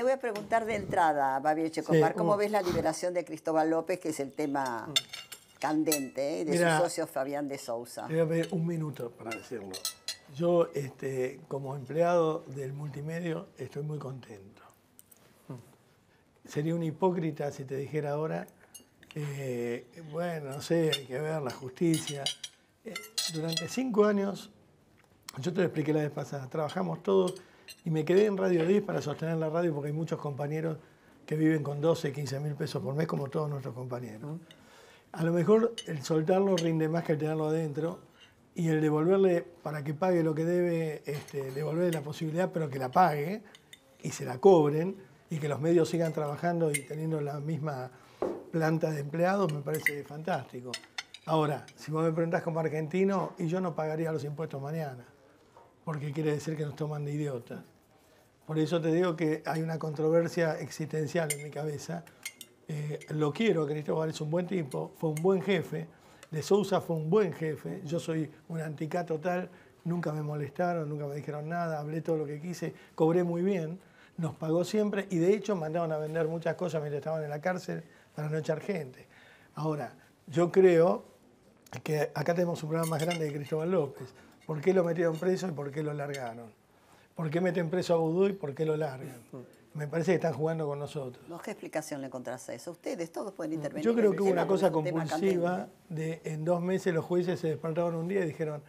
te voy a preguntar de entrada, Babi Echecopar, ¿cómo ves la liberación de Cristóbal López, que es el tema candente eh, de su socio Fabián de Sousa? ver un minuto para decirlo. Yo, este, como empleado del multimedio, estoy muy contento. Sería un hipócrita si te dijera ahora, bueno, no sé, hay que ver la justicia. Eh, durante cinco años, yo te lo expliqué la vez pasada, trabajamos todos y me quedé en Radio 10 para sostener la radio porque hay muchos compañeros que viven con 12, 15 mil pesos por mes, como todos nuestros compañeros. A lo mejor el soltarlo rinde más que el tenerlo adentro y el devolverle, para que pague lo que debe, este, devolverle la posibilidad, pero que la pague y se la cobren y que los medios sigan trabajando y teniendo la misma planta de empleados, me parece fantástico. Ahora, si vos me preguntás como argentino, y yo no pagaría los impuestos mañana porque quiere decir que nos toman de idiotas. Por eso te digo que hay una controversia existencial en mi cabeza. Eh, lo quiero, Cristóbal es un buen tipo, fue un buen jefe, de Sousa fue un buen jefe, yo soy un anticá total, nunca me molestaron, nunca me dijeron nada, hablé todo lo que quise, cobré muy bien, nos pagó siempre y de hecho mandaron a vender muchas cosas mientras estaban en la cárcel para no echar gente. Ahora, yo creo que acá tenemos un problema más grande que Cristóbal López por qué lo metieron preso y por qué lo largaron. ¿Por qué meten preso a Vudú y por qué lo largan? Me parece que están jugando con nosotros. qué explicación le encontrás eso? Ustedes todos pueden intervenir. Yo creo que hubo una cosa compulsiva de en dos meses los jueces se despertaron un día y dijeron,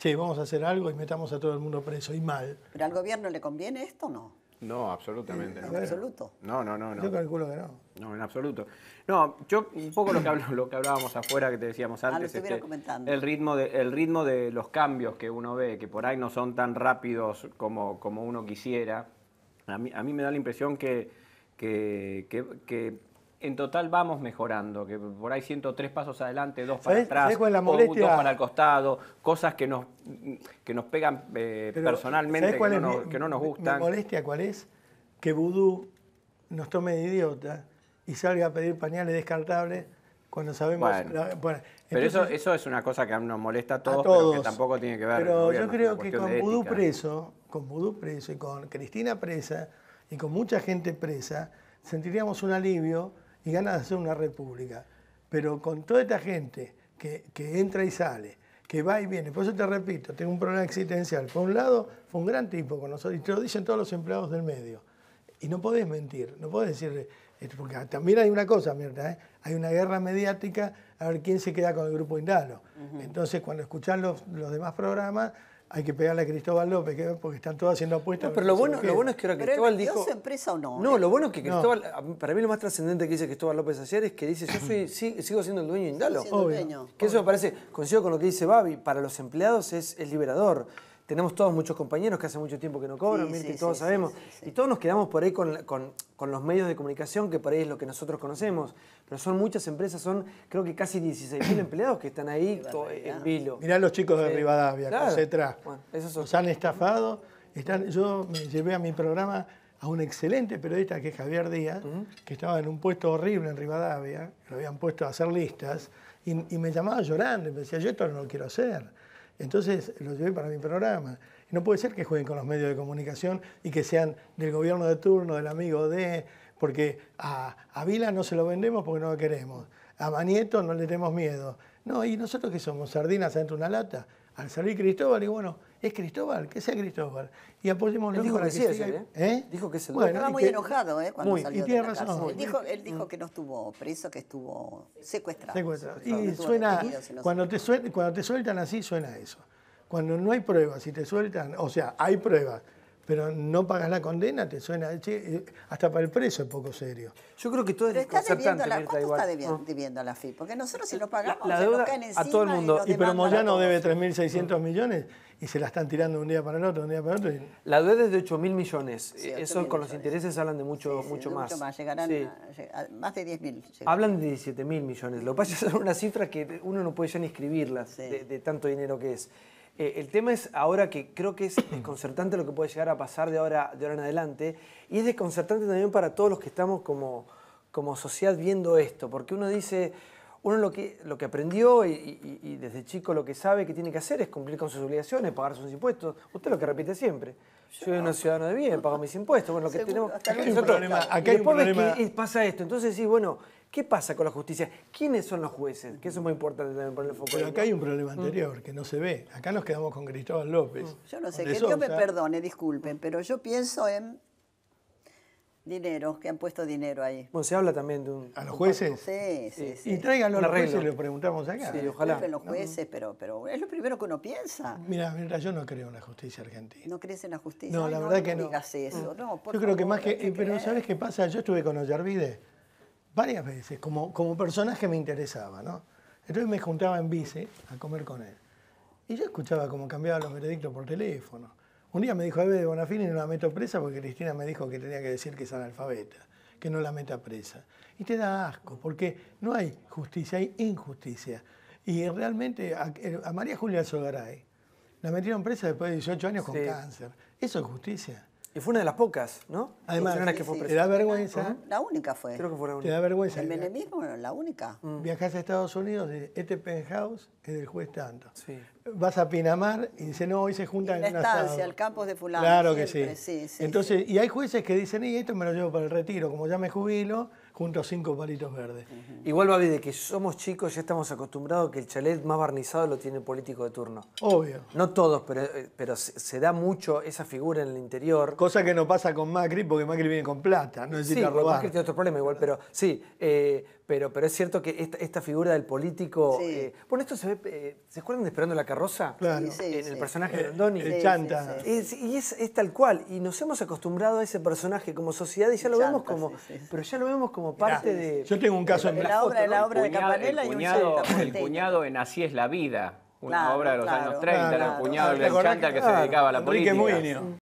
che, vamos a hacer algo y metamos a todo el mundo preso, y mal. ¿Pero al gobierno le conviene esto o no? No, absolutamente. no, en absoluto. No, no, no, no. Yo calculo que no. No, en absoluto. No, yo un poco lo que, hablábamos afuera, que te decíamos ah, antes, este, el ritmo de el ritmo de los cambios que uno ve, que por ahí no son tan rápidos como, como uno quisiera. A mí, a mí me da la impresión que, que en total vamos mejorando, que por ahí siento tres pasos adelante, dos para atrás, la molestia? dos para el costado, cosas que nos, que nos pegan eh, personalmente, que no, nos, gustan. ¿La molestia cuál es? Que Vudú nos tome de idiota y salga a pedir pañales descartables cuando sabemos... pero eso, eso es una cosa que nos molesta a todos, pero que tampoco tiene que ver Pero yo creo que con Vudú preso, con Vudú preso y con Cristina presa y con mucha gente presa, sentiríamos un alivio y ganas de hacer una república. Pero con toda esta gente que, entra y sale, que va y viene, por eso te repito, tengo un problema existencial. Por un lado, fue un gran tipo con nosotros, y te lo dicen todos los empleados del medio. Y no podés mentir, no podés decirle, eh, porque también hay una cosa, ¿eh? hay una guerra mediática a ver quién se queda con el grupo Indalo. Entonces, cuando escuchan los, los demás programas, hay que pegarle a Cristóbal López, porque están todos haciendo apuestas. pero lo bueno, lo bueno es que ahora Cristóbal dijo. empresa o no? No, lo bueno es que Cristóbal, para mí lo más trascendente que dice Cristóbal López ayer es que dice: Yo soy, mm. sigo siendo el dueño de Indalo. Que eso me parece, coincido con lo que dice Babi, para los empleados es, es liberador tenemos todos muchos compañeros que hace mucho tiempo que no cobran, todos sabemos. Y todos nos quedamos por ahí con, los medios de comunicación, que por ahí es lo que nosotros conocemos. Pero son muchas empresas, son creo que casi 16.000 empleados que están ahí en vilo. Mirá los chicos de Rivadavia, claro. han estafado. Están, yo me llevé a mi programa a un excelente periodista que es Javier Díaz, que estaba en un puesto horrible en Rivadavia, que lo habían puesto a hacer listas, y, y me llamaba llorando y me decía, yo esto no lo quiero hacer entonces lo llevé para mi programa. no puede ser que jueguen con los medios de comunicación y que sean del gobierno de turno, del amigo de, porque a, a Vila no se lo vendemos porque no lo queremos, a Manieto no le tenemos miedo. No, y nosotros que somos sardinas dentro de una lata al salir Cristóbal, y bueno, es Cristóbal, que sea Cristóbal. Y lo dijo que, se ¿eh? ¿eh? Dijo que se el bueno, Estaba muy enojado ¿eh? cuando salió y tiene razón, Él dijo, él dijo mm. que no estuvo preso, que estuvo secuestrado. secuestrado. Y suena, cuando te, cuando te sueltan así, suena eso. Cuando no hay pruebas y te sueltan, o sea, hay pruebas, pero no pagas la condena, te suena, eh, hasta para el preso es poco serio. Yo creo que todo es está debiendo la, ah. ¿Cuánto está debiendo, la FIP? Porque nosotros si lo pagamos, la deuda, nos a todo el mundo. Y, pero Moyano debe 3.600 millones y se la están tirando un día para el otro, un día para el otro. La deuda es de 8.000 millones. Eso con los intereses hablan de mucho, mucho más. Mucho más, llegarán a, más de 10.000. Hablan de 17.000 millones. Lo que pasa es que son unas cifras que uno no puede ya ni escribirlas, de tanto dinero que es. Eh, el tema es ahora que creo que es desconcertante lo que puede llegar a pasar de ahora, en adelante, y es desconcertante también para todos los que estamos como, sociedad viendo esto, porque uno dice, uno lo que, lo que aprendió y, y desde chico lo que sabe que tiene que hacer es cumplir con sus obligaciones, pagar sus impuestos, usted lo que repite siempre. Yo soy un ciudadano de bien, pago mis impuestos. Bueno, lo que tenemos. Acá hay un problema. Acá problema. pasa esto. Entonces sí, bueno, ¿qué pasa con la justicia? ¿Quiénes son los jueces? Que eso es muy importante también poner el foco. Pero acá hay un problema mm. anterior que no se ve. Acá nos quedamos con Cristóbal López. Mm. Yo no sé, que yo me perdone, disculpen, pero yo pienso en Dinero, que han puesto dinero ahí. Bueno, se habla también de un... ¿A los jueces? Sí, sí, sí. Y tráiganlo a los jueces y lo preguntamos acá. Sí, ojalá. los jueces, pero, pero es lo primero que uno piensa. Mira, mira, yo no creo en la justicia argentina. ¿No crees en la justicia? No, la verdad que no. digas eso, mm. Yo creo que más que... Eh, pero ¿sabes qué pasa? Yo estuve con Ollarvide varias veces, como, como personaje me interesaba, ¿no? Entonces me juntaba en bici a comer con él. Y yo escuchaba cómo cambiaba los veredictos por teléfono. Un día me dijo, Eve de Bonafini no la meto presa porque Cristina me dijo que tenía que decir que es analfabeta, que no la meta presa. Y te da asco, porque no hay justicia, hay injusticia. Y realmente a, eh, María Julia Sogaray la metieron presa después de 18 años con cáncer. ¿Eso es justicia? fue una de las pocas, ¿no? Además, que fue ¿te da vergüenza? La única fue. Creo que fue la única. ¿Te da vergüenza? El menemismo, la única. Mm. Viajas a Estados Unidos, este penthouse es del juez tanto. Sí. Vas a Pinamar y dice, no, hoy se juntan en la estancia, el campo de fulano. Claro que sí. Entonces, y hay jueces que dicen, y esto me lo llevo para el retiro, como ya me jubilo, junto a cinco palitos verdes. Igual, Babi, de que somos chicos ya estamos acostumbrados que el chalet más barnizado lo tiene el político de turno. Obvio. No todos, pero, eh, se, da mucho esa figura en el interior. Cosa que no pasa con Macri, porque Macri viene con plata, no necesita sí, robar. Macri tiene otro problema igual, pero sí, eh, pero, pero es cierto que esta, figura del político... Eh, bueno, esto se ve... ¿Se acuerdan de Esperando la Carroza? Claro. en el personaje de Donny. El chanta. y es, tal cual, y nos hemos acostumbrado a ese personaje como sociedad y ya lo vemos como... Pero ya lo vemos como parte de... Yo tengo un caso en la obra, la obra de Campanella y un cuñado, El cuñado en Así es la vida, una obra de los años 30, el cuñado del Chantal que se dedicaba a la política.